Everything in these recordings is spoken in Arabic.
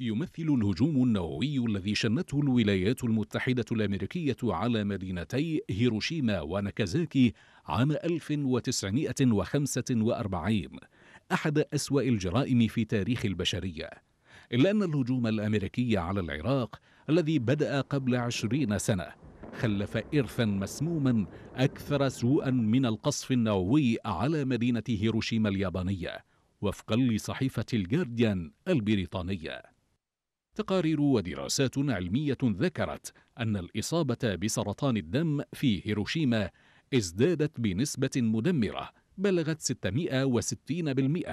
يمثل الهجوم النووي الذي شنته الولايات المتحدة الأمريكية على مدينتي هيروشيما وناكازاكي عام 1945 أحد أسوأ الجرائم في تاريخ البشرية إلا أن الهجوم الأمريكي على العراق الذي بدأ قبل عشرين سنة خلف إرثا مسموما أكثر سوءا من القصف النووي على مدينة هيروشيما اليابانية وفقا لصحيفة الجارديان البريطانية تقارير ودراسات علمية ذكرت أن الإصابة بسرطان الدم في هيروشيما ازدادت بنسبة مدمرة بلغت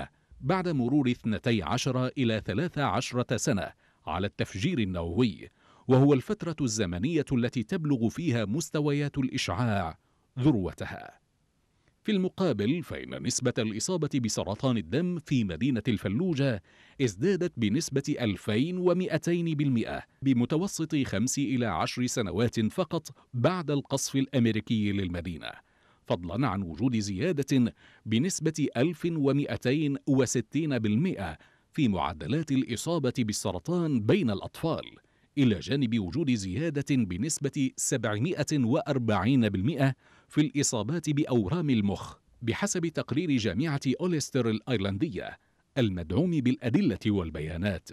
660% بعد مرور 12 إلى 13 سنة على التفجير النووي وهو الفترة الزمنية التي تبلغ فيها مستويات الإشعاع ذروتها في المقابل فإن نسبة الإصابة بسرطان الدم في مدينة الفلوجة ازدادت بنسبة 2200% بمتوسط 5 إلى 10 سنوات فقط بعد القصف الأمريكي للمدينة فضلا عن وجود زيادة بنسبة 1260% في معدلات الإصابة بالسرطان بين الأطفال إلى جانب وجود زيادة بنسبة 740% في الإصابات بأورام المخ بحسب تقرير جامعة أوليستر الأيرلندية المدعوم بالأدلة والبيانات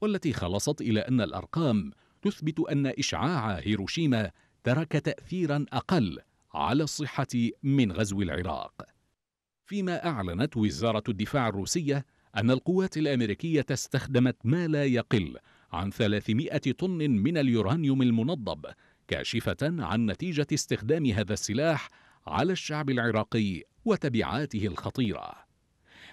والتي خلصت إلى أن الأرقام تثبت أن إشعاع هيروشيما ترك تأثيرا أقل على الصحة من غزو العراق فيما أعلنت وزارة الدفاع الروسية أن القوات الأمريكية استخدمت ما لا يقل عن 300 طن من اليورانيوم المنضب كاشفة عن نتيجة استخدام هذا السلاح على الشعب العراقي وتبعاته الخطيرة.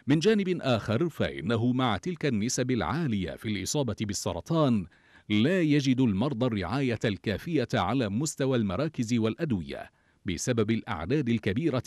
من جانب آخر فإنه مع تلك النسب العالية في الإصابة بالسرطان لا يجد المرضى الرعاية الكافية على مستوى المراكز والأدوية بسبب الأعداد الكبيرة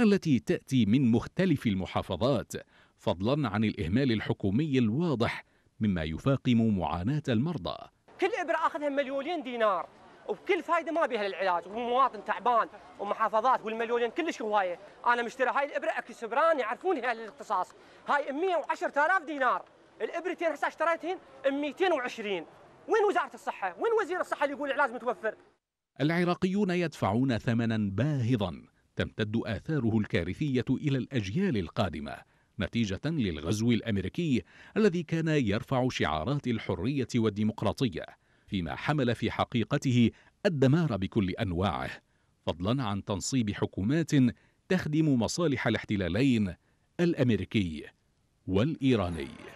التي تأتي من مختلف المحافظات فضلا عن الإهمال الحكومي الواضح مما يفاقم معاناة المرضى كل إبرة أخذها مليونين دينار وبكل فائده ما بيها للعلاج ومواطن تعبان ومحافظات والمليونين كلش هوايه انا مشتري هاي الابره اكس بران يعرفون هي الاختصاص هاي 110000 دينار الابرتين هسه اشتريتهن 220 وين وزاره الصحه وين وزير الصحه اللي يقول العلاج متوفر العراقيون يدفعون ثمنا باهظا تمتد اثاره الكارثيه الى الاجيال القادمه نتيجه للغزو الامريكي الذي كان يرفع شعارات الحريه والديمقراطيه فيما حمل في حقيقته الدمار بكل انواعه فضلا عن تنصيب حكومات تخدم مصالح الاحتلالين الامريكي والايراني